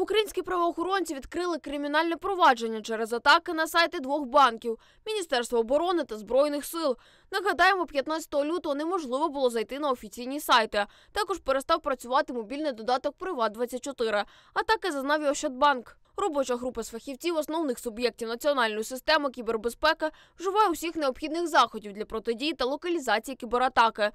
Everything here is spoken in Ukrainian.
Українські правоохоронці відкрили кримінальне провадження через атаки на сайти двох банків Міністерства оборони та збройних сил. Нагадаємо, 15 лютого неможливо було зайти на офіційні сайти. Також перестав працювати мобільний додаток Приват 24 Атаки зазнав і Ощадбанк. Робоча група з фахівців основних суб'єктів національної системи кібербезпеки вживає усіх необхідних заходів для протидії та локалізації кібератаки.